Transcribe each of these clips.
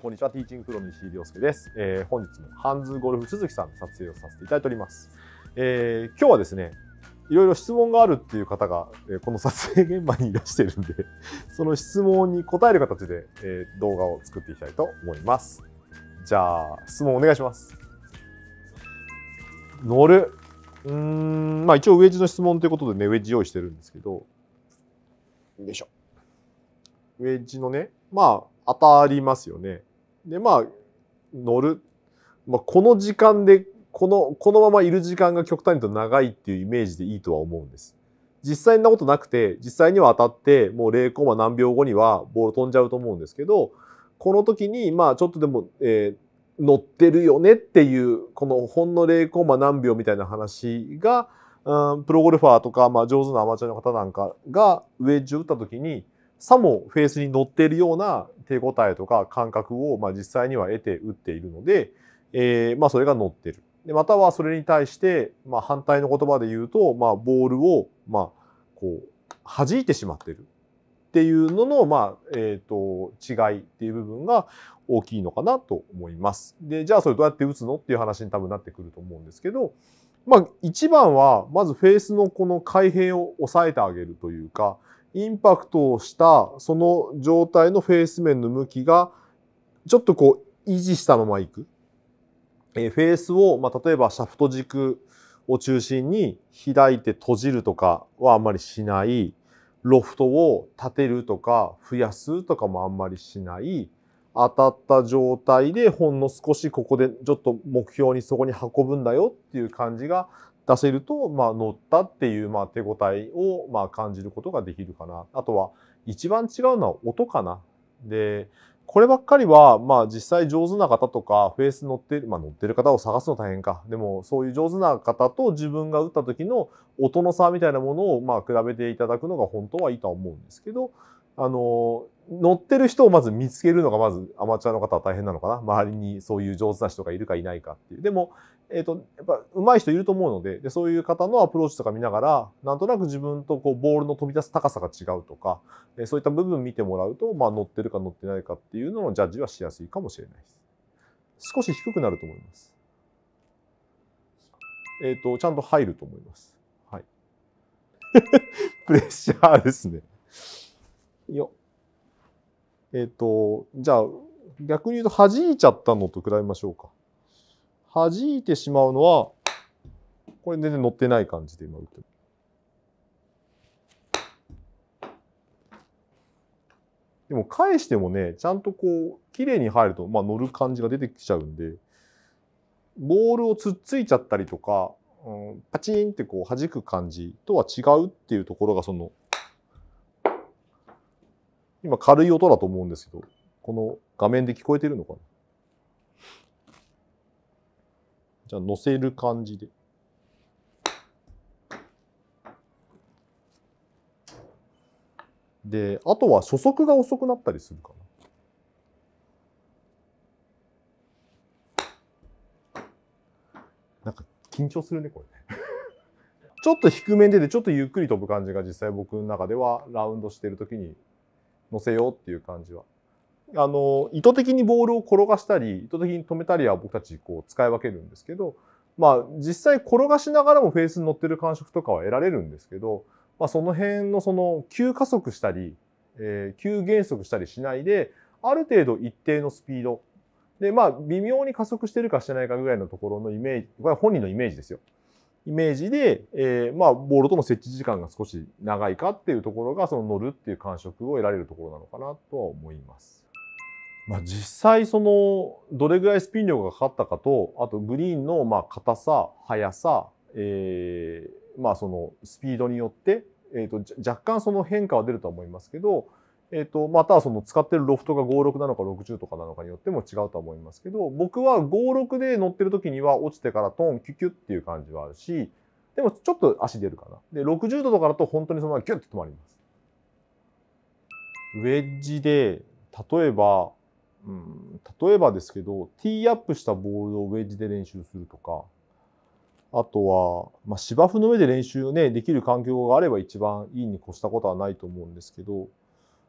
こんにちは、ティーチングプロの西井亮介です。えー、本日もハンズゴルフ鈴木さんの撮影をさせていただいております。えー、今日はですね、いろいろ質問があるっていう方が、えこの撮影現場にいらしてるんで、その質問に答える形で、え動画を作っていきたいと思います。じゃあ、質問お願いします。乗る。うん、まあ一応ウェッジの質問ということでね、ウェッジ用意してるんですけど。よいしょ。ウェッジのね、まあ、当たりますよね。でまあ乗る、まあ、この時間でこのこのままいる時間が極端にと長いっていうイメージでいいとは思うんです。実際なことなくて実際には当たってもう0コマ何秒後にはボール飛んじゃうと思うんですけどこの時にまあちょっとでも、えー、乗ってるよねっていうこのほんの0コマ何秒みたいな話が、うん、プロゴルファーとか、まあ、上手なアマチュアの方なんかがウェッジを打った時にさもフェースに乗っているような手応えとか感覚を、まあ、実際には得て打っているので、えー、まあ、それが乗ってる。でまたはそれに対して、まあ、反対の言葉で言うと、まあ、ボールを、まあ、こう弾いてしまってるっていうのの、まあえーと違いっていう部分が大きいのかなと思います。でじゃあそれどうやって打つのっていう話に多分なってくると思うんですけど、まあ、一番はまずフェースのこの開閉を抑えてあげるというかインパクトをしたその状態のフェース面の向きがちょっとこう維持したままいく。えー、フェースを、まあ、例えばシャフト軸を中心に開いて閉じるとかはあんまりしない。ロフトを立てるとか増やすとかもあんまりしない。当たった状態でほんの少しここでちょっと目標にそこに運ぶんだよっていう感じが出せると、まあ、乗ったっていう、まあ、手応えを、まあ、感じることができるかな。あとは、一番違うのは音かな。で、こればっかりは、まあ、実際上手な方とか、フェース乗ってる、まあ、乗ってる方を探すの大変か。でも、そういう上手な方と自分が打った時の音の差みたいなものを、まあ、比べていただくのが本当はいいとは思うんですけど、あの、乗ってる人をまず見つけるのがまずアマチュアの方は大変なのかな。周りにそういう上手な人がいるかいないかっていう。でも、えっ、ー、と、やっぱ上手い人いると思うのでで、そういう方のアプローチとか見ながら、なんとなく自分とこうボールの飛び出す高さが違うとか、えそういった部分見てもらうと、まあ、乗ってるか乗ってないかっていうののジャッジはしやすいかもしれないです。少し低くなると思います。えっ、ー、と、ちゃんと入ると思います。はい。プレッシャーですね。よえっ、ー、と、じゃあ、逆に言うと弾いちゃったのと比べましょうか。弾いてしまうのは、これ全然乗ってない感じで今打ってる。でも返してもね、ちゃんとこう、綺麗に入ると、まあ乗る感じが出てきちゃうんで、ボールをつっついちゃったりとか、うん、パチンってこう弾く感じとは違うっていうところがその、今軽い音だと思うんですけど、この画面で聞こえてるのかなじゃあ乗せる感じで。であとは初速が遅くなったりするかな。なんか緊張するねこれね。ちょっと低めでちょっとゆっくり飛ぶ感じが実際僕の中ではラウンドしてる時に乗せようっていう感じはあの、意図的にボールを転がしたり、意図的に止めたりは僕たちこう使い分けるんですけど、まあ実際転がしながらもフェースに乗ってる感触とかは得られるんですけど、まあその辺のその急加速したり、えー、急減速したりしないで、ある程度一定のスピード、で、まあ微妙に加速してるかしてないかぐらいのところのイメージ、これは本人のイメージですよ。イメージで、えー、まあ、ボールとの接地時間が少し長いかっていうところが、その乗るっていう感触を得られるところなのかなとは思います。まあ、実際そのどれぐらいスピン量がかかったかとあとグリーンのまあ硬さ速さ、えー、まあそのスピードによって、えー、と若干その変化は出るとは思いますけど、えー、とまたはその使ってるロフトが56なのか60とかなのかによっても違うとは思いますけど僕は56で乗ってる時には落ちてからトーンキュキュっていう感じはあるしでもちょっと足出るかな。で60度とかだと本当にそのままギュッと止まります。ウェッジで例えばうん、例えばですけど、ティーアップしたボールをウェッジで練習するとか、あとは、まあ、芝生の上で練習ね、できる環境があれば一番いいに越したことはないと思うんですけど、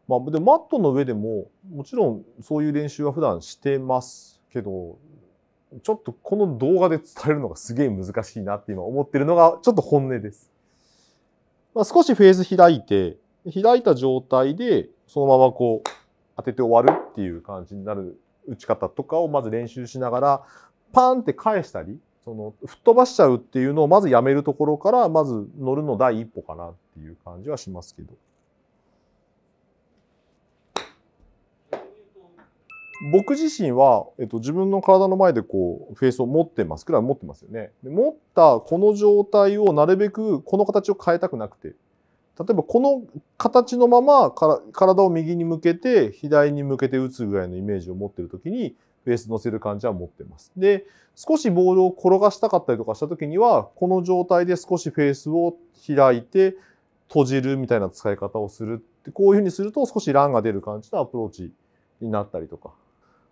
まあ、でマットの上でも、もちろんそういう練習は普段してますけど、ちょっとこの動画で伝えるのがすげえ難しいなって今思ってるのがちょっと本音です。まあ、少しフェーズ開いて、開いた状態でそのままこう当てて終わるっていう感じになる打ち方とかをまず練習しながらパーンって返したりその吹っ飛ばしちゃうっていうのをまずやめるところからまず乗るの第一歩かなっていう感じはしますけど。僕自身は、えっと、自分の体の前でこうフェースを持ってますくらい持ってますよねで持ったこの状態をなるべくこの形を変えたくなくて例えばこの形のまま体を右に向けて左に向けて打つぐらいのイメージを持ってる時にベース乗せる感じは持ってます。で、少しボールを転がしたかったりとかした時には、この状態で少しフェースを開いて閉じるみたいな使い方をするって、こういうふうにすると少しランが出る感じのアプローチになったりとか。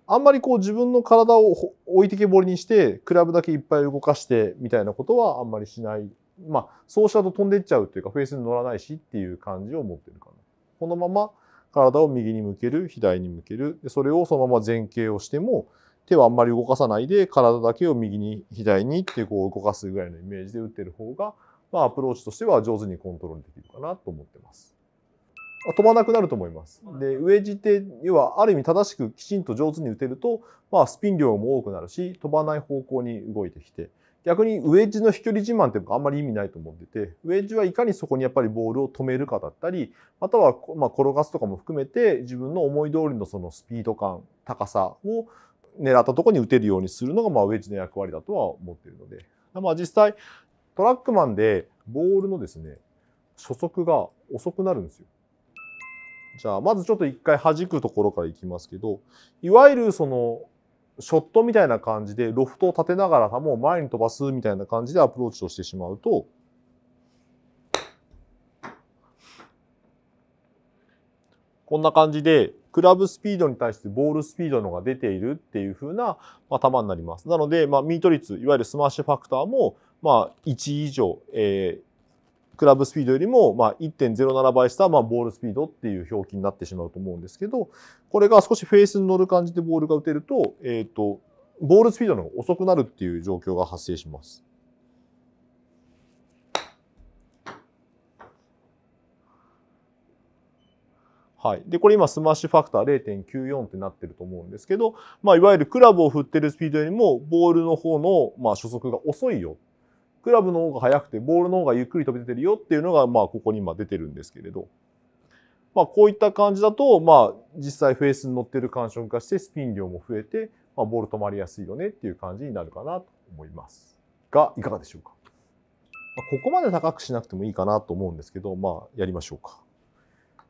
あんまりこう自分の体を置いてけぼりにして、クラブだけいっぱい動かしてみたいなことはあんまりしないまあ、そうしたと飛んでっちゃうっていうか、フェースに乗らないしっていう感じを持ってるかな。このまま体を右に向ける、左に向ける。でそれをそのまま前傾をしても、手はあんまり動かさないで、体だけを右に、左にってこう動かすぐらいのイメージで打ってる方が、まあ、アプローチとしては上手にコントロールできるかなと思ってます。飛ばなくなると思います。で、上地って、要はある意味正しくきちんと上手に打てると、まあ、スピン量も多くなるし、飛ばない方向に動いてきて、逆にウェッジの飛距離自慢っていうのがあんまり意味ないと思ってて、ウェッジはいかにそこにやっぱりボールを止めるかだったり、またはま転がすとかも含めて自分の思い通りのそのスピード感、高さを狙ったとこに打てるようにするのがまあウェッジの役割だとは思ってるので。まあ実際トラックマンでボールのですね、初速が遅くなるんですよ。じゃあまずちょっと一回弾くところからいきますけど、いわゆるそのショットみたいな感じでロフトを立てながら球を前に飛ばすみたいな感じでアプローチをしてしまうとこんな感じでクラブスピードに対してボールスピードのが出ているっていう風な、ま球になります。なので、まミート率、いわゆるスマッシュファクターも、ま1以上、えクラブスピードよりも、まあ、1.07倍した、まあ、ボールスピードっていう表記になってしまうと思うんですけど、これが少しフェースに乗る感じでボールが打てると、えっ、ー、と、ボールスピードのが遅くなるっていう状況が発生します。はい。で、これ今スマッシュファクター0.94ってなってると思うんですけど、まあ、いわゆるクラブを振ってるスピードよりも、ボールの方の、まあ、初速が遅いよクラブの方が速くてボールの方がゆっくり飛び出てるよっていうのが、まあ、ここに今出てるんですけれど、まあ、こういった感じだと、まあ、実際フェースに乗ってる感触化してスピン量も増えて、まあ、ボール止まりやすいよねっていう感じになるかなと思いますがいかがでしょうかここまで高くしなくてもいいかなと思うんですけど、まあ、やりましょうか。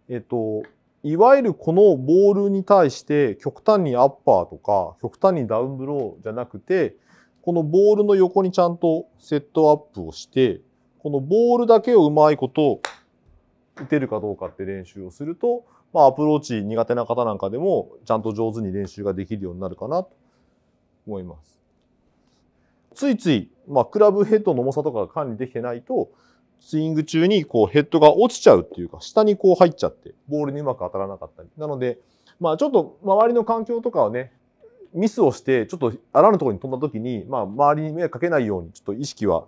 えっと、いわゆるこのボールに対して極端にアッパーとか極端にダウンブローじゃなくて、このボールの横にちゃんとセットアップをしてこのボールだけをうまいこと打てるかどうかって練習をすると、まあ、アプローチ苦手な方なんかでもちゃんと上手に練習ができるようになるかなと思います。ついつい、まあ、クラブヘッドの重さとかが管理できてないとスイング中にこうヘッドが落ちちゃうっていうか下にこう入っちゃってボールにうまく当たらなかったりなので、まあ、ちょっと周りの環境とかはねミスをして、ちょっとあらぬところに飛んだ時に、まあ、周りに迷惑かけないように、ちょっと意識は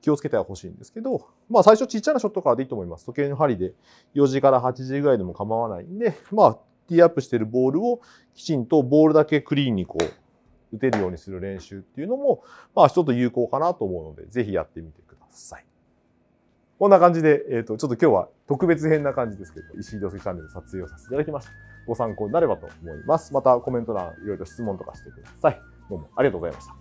気をつけてほしいんですけど、まあ、最初ちっちゃなショットからでいいと思います。時計の針で4時から8時ぐらいでも構わないんで、まあ、ティーアップしてるボールをきちんとボールだけクリーンにこう、打てるようにする練習っていうのも、まあ、ちょっと有効かなと思うので、ぜひやってみてください。こんな感じで、えっ、ー、と、ちょっと今日は特別編な感じですけど、石井良介チャンネル撮影をさせていただきました。ご参考になればと思います。またコメント欄いろいろ質問とかしてください。どうもありがとうございました。